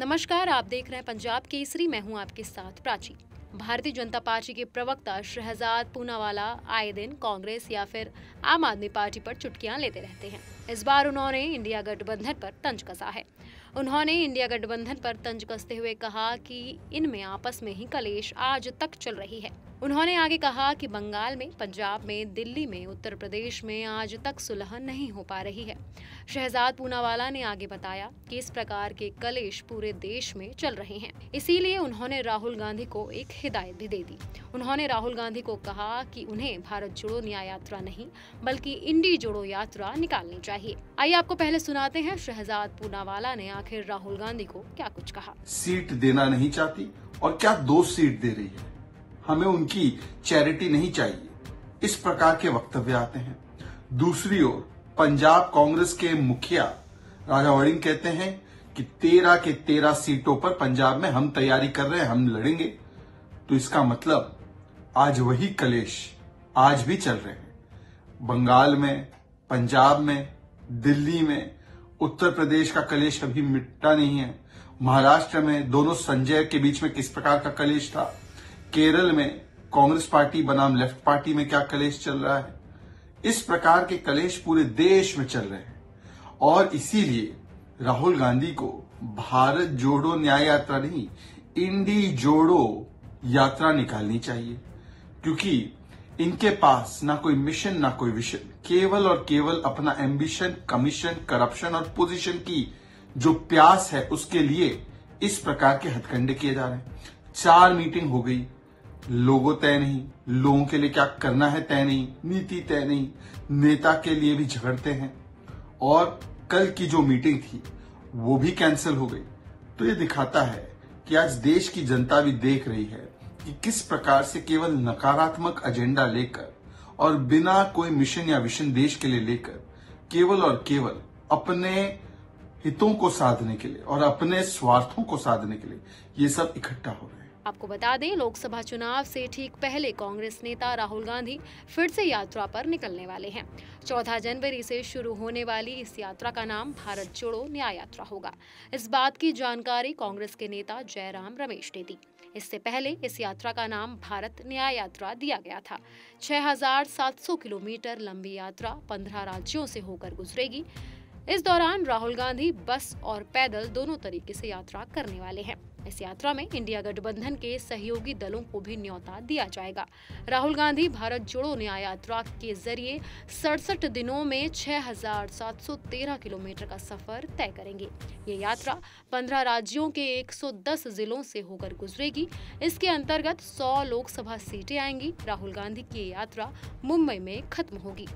नमस्कार आप देख रहे हैं पंजाब केसरी मैं हूं आपके साथ प्राची भारतीय जनता पार्टी के प्रवक्ता शहजाद पूनावाला आए दिन कांग्रेस या फिर आम आदमी पार्टी पर चुटकियां लेते रहते हैं इस बार उन्होंने इंडिया गठबंधन पर तंज कसा है उन्होंने इंडिया गठबंधन पर तंज कसते हुए कहा कि इनमें आपस में ही कलेश आज तक चल रही है उन्होंने आगे कहा कि बंगाल में पंजाब में दिल्ली में उत्तर प्रदेश में आज तक सुलह नहीं हो पा रही है शहजाद पूनावाला ने आगे बताया कि इस प्रकार के कलेश पूरे देश में चल रहे हैं इसीलिए उन्होंने राहुल गांधी को एक हिदायत भी दे दी उन्होंने राहुल गांधी को कहा कि उन्हें भारत जोड़ो न्याय यात्रा नहीं बल्कि इंडी जोड़ो यात्रा निकालनी चाहिए चाहिए आइए आपको पहले सुनाते हैं शहजाद पूनावाला ने आखिर राहुल गांधी को क्या कुछ कहा सीट देना नहीं चाहती और क्या दो सीट दे रही है हमें उनकी चैरिटी नहीं चाहिए इस प्रकार के वक्तव्य आते हैं दूसरी ओर पंजाब कांग्रेस के मुखिया राजा वड़िंग कहते हैं कि तेरह के तेरह सीटों पर पंजाब में हम तैयारी कर रहे हैं हम लड़ेंगे तो इसका मतलब आज वही कलेश आज भी चल रहे हैं बंगाल में पंजाब में दिल्ली में उत्तर प्रदेश का कलेश अभी मिटता नहीं है महाराष्ट्र में दोनों संजय के बीच में किस प्रकार का कलेश था केरल में कांग्रेस पार्टी बनाम लेफ्ट पार्टी में क्या कलेश चल रहा है इस प्रकार के कलेश पूरे देश में चल रहे हैं और इसीलिए राहुल गांधी को भारत जोड़ो न्याय यात्रा नहीं इंडी जोड़ो यात्रा निकालनी चाहिए क्योंकि इनके पास ना कोई मिशन ना कोई विशन केवल और केवल अपना एम्बिशन कमीशन करप्शन और पोजीशन की जो प्यास है उसके लिए इस प्रकार के हथकंडे किए जा रहे हैं चार मीटिंग हो गई लोगों तय नहीं लोगों के लिए क्या करना है तय नहीं नीति तय नहीं नेता के लिए भी झगड़ते हैं और कल की जो मीटिंग थी वो भी कैंसिल हो गई तो ये दिखाता है कि आज देश की जनता भी देख रही है कि किस प्रकार से केवल नकारात्मक एजेंडा लेकर और बिना कोई मिशन या विशन देश के लिए लेकर केवल और केवल अपने हितों को साधने के लिए और अपने स्वार्थों को साधने के लिए ये सब इकट्ठा हो रहे हैं आपको बता दें लोकसभा चुनाव से ठीक पहले कांग्रेस नेता राहुल गांधी फिर से यात्रा पर निकलने वाले हैं चौदह जनवरी से शुरू होने वाली इस यात्रा का नाम भारत जोड़ो न्याय यात्रा होगा इस बात की जानकारी कांग्रेस के नेता जयराम रमेश ने दी इससे पहले इस यात्रा का नाम भारत न्याय यात्रा दिया गया था 6,700 किलोमीटर लंबी यात्रा 15 राज्यों से होकर गुजरेगी इस दौरान राहुल गांधी बस और पैदल दोनों तरीके से यात्रा करने वाले हैं इस यात्रा में इंडिया गठबंधन के सहयोगी दलों को भी न्योता दिया जाएगा राहुल गांधी भारत जोड़ो न्याय यात्रा के जरिए सड़सठ दिनों में 6,713 किलोमीटर का सफर तय करेंगे ये यात्रा 15 राज्यों के 110 जिलों से होकर गुजरेगी इसके अंतर्गत 100 लोकसभा सीटें आएंगी राहुल गांधी की यात्रा मुंबई में खत्म होगी